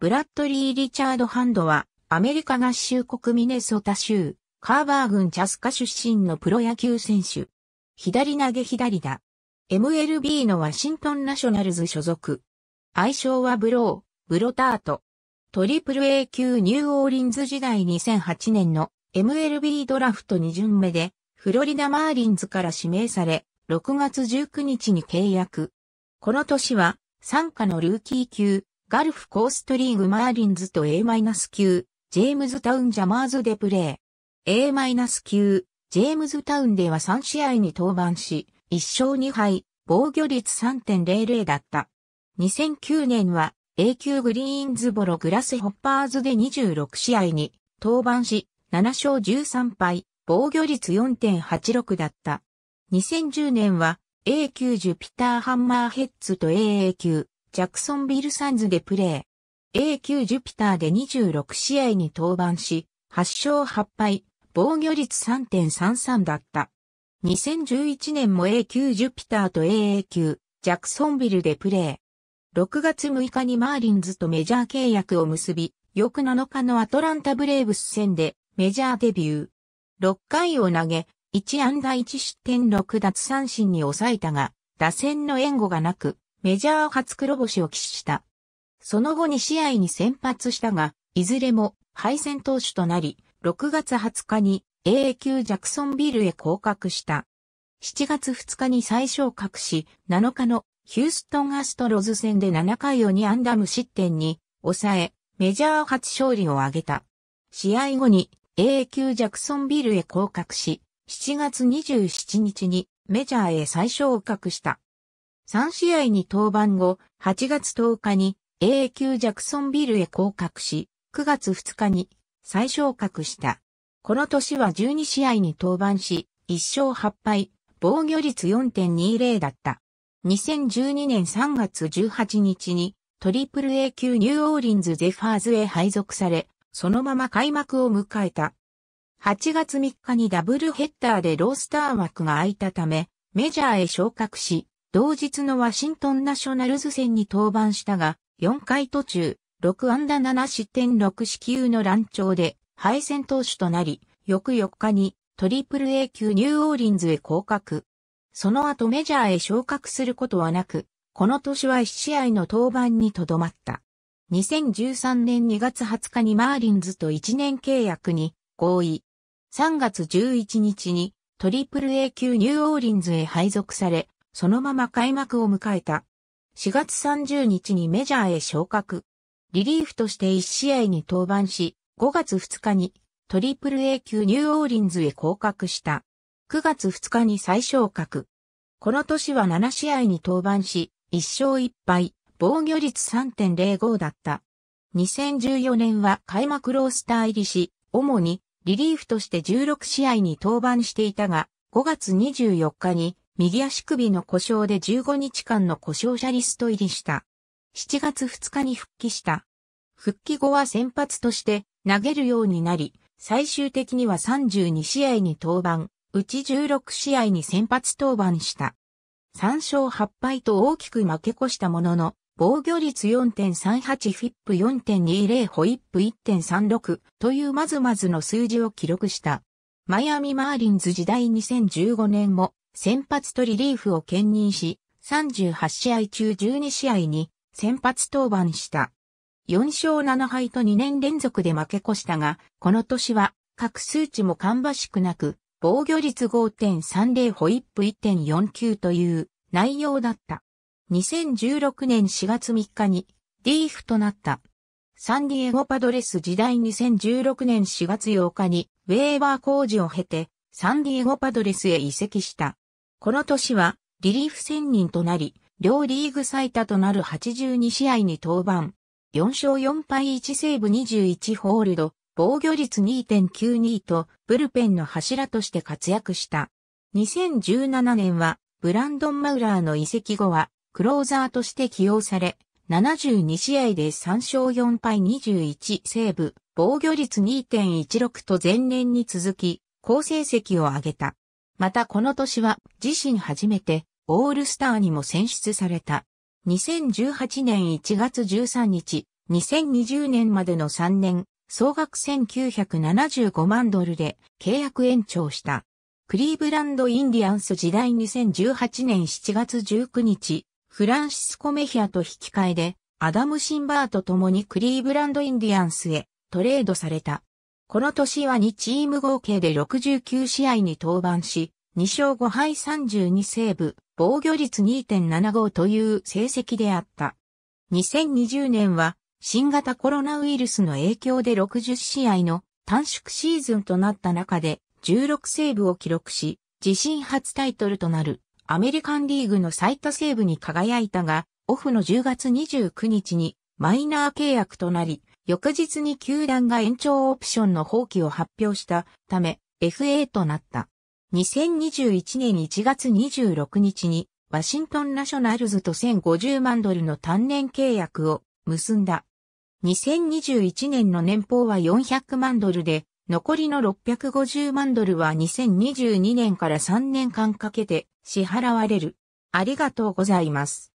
ブラッドリー・リチャード・ハンドは、アメリカ合衆国ミネソタ州、カーバー郡チャスカ出身のプロ野球選手。左投げ左だ。MLB のワシントンナショナルズ所属。愛称はブロー、ブロタート。トリプル A 級ニューオーリンズ時代2008年の MLB ドラフト2巡目で、フロリダマーリンズから指名され、6月19日に契約。この年は、参加のルーキー級、ガルフコーストリーグマーリンズと A- 9ジェームズタウンジャマーズでプレー。A- 9ジェームズタウンでは3試合に登板し、1勝2敗、防御率3.00だった。2009年は A 級グリーンズボログラスホッパーズで26試合に登板し、7勝13敗、防御率4.86だった。2010年は A 級ジュピターハンマーヘッズと AA 級ジャクソンビルサンズでプレー。a 級ジュピターで26試合に登板し、8勝8敗、防御率3.33だった。2011年も a 級ジュピターと a a 級、ジャクソンビルでプレー。6月6日にマーリンズとメジャー契約を結び、翌7日のアトランタブレーブス戦でメジャーデビュー。6回を投げ、1安打1失点6奪三振に抑えたが、打線の援護がなく、メジャー初黒星を喫した。その後2試合に先発したが、いずれも敗戦投手となり、6月20日に AA 級ジャクソンビルへ降格した。7月2日に最昇格し、7日のヒューストンアストロズ戦で7回を2ンダム失点に抑え、メジャー初勝利を挙げた。試合後に AA 級ジャクソンビルへ降格し、7月27日にメジャーへ再昇格した。3試合に登板後、8月10日に A 級ジャクソンビルへ降格し、9月2日に再昇格した。この年は12試合に登板し、1勝8敗、防御率4.20だった。2012年3月18日にトリプル A 級ニューオーリンズゼファーズへ配属され、そのまま開幕を迎えた。8月3日にダブルヘッダーでロースター枠が空いたため、メジャーへ昇格し、同日のワシントンナショナルズ戦に登板したが、4回途中、6安打7失点6四球の乱調で敗戦投手となり、翌4日にトリプル A 級ニューオーリンズへ降格。その後メジャーへ昇格することはなく、この年は1試合の登板にとどまった。2013年2月20日にマーリンズと1年契約に合意。3月11日にトリプル A 級ニューオーリンズへ配属され、そのまま開幕を迎えた。4月30日にメジャーへ昇格。リリーフとして1試合に登板し、5月2日にトリプル A 級ニューオーリンズへ降格した。9月2日に再昇格。この年は7試合に登板し、1勝1敗、防御率3.05だった。2014年は開幕ロースター入りし、主にリリーフとして16試合に登板していたが、5月24日に右足首の故障で15日間の故障者リスト入りした。7月2日に復帰した。復帰後は先発として投げるようになり、最終的には32試合に登板、うち16試合に先発登板した。3勝8敗と大きく負け越したものの、防御率4.38フィップ4.20ホイップ1.36というまずまずの数字を記録した。マイアミマーリンズ時代2015年も先発とリリーフを兼任し、38試合中12試合に先発登板した。4勝7敗と2年連続で負け越したが、この年は各数値も芳しくなく、防御率5.30ホイップ1.49という内容だった。2016年4月3日にリーフとなった。サンディエゴパドレス時代2016年4月8日にウェーバー工事を経てサンディエゴパドレスへ移籍した。この年はリリーフ専任となり、両リーグ最多となる82試合に登板。4勝4敗1セーブ21ホールド、防御率2.92と、ブルペンの柱として活躍した。2017年は、ブランドン・マウラーの移籍後は、クローザーとして起用され、72試合で3勝4敗21セーブ、防御率2.16と前年に続き、好成績を上げた。またこの年は自身初めてオールスターにも選出された。2018年1月13日、2020年までの3年、総額1975万ドルで契約延長した。クリーブランドインディアンス時代2018年7月19日、フランシスコ・メヒアと引き換えで、アダム・シンバーと共にクリーブランド・インディアンスへトレードされた。この年は2チーム合計で69試合に登板し、2勝5敗32セーブ、防御率2.75という成績であった。2020年は新型コロナウイルスの影響で60試合の短縮シーズンとなった中で16セーブを記録し、自身初タイトルとなるアメリカンリーグの最多セーブに輝いたが、オフの10月29日にマイナー契約となり、翌日に球団が延長オプションの放棄を発表したため FA となった。2021年1月26日にワシントンナショナルズと1050万ドルの単年契約を結んだ。2021年の年俸は400万ドルで、残りの650万ドルは2022年から3年間かけて支払われる。ありがとうございます。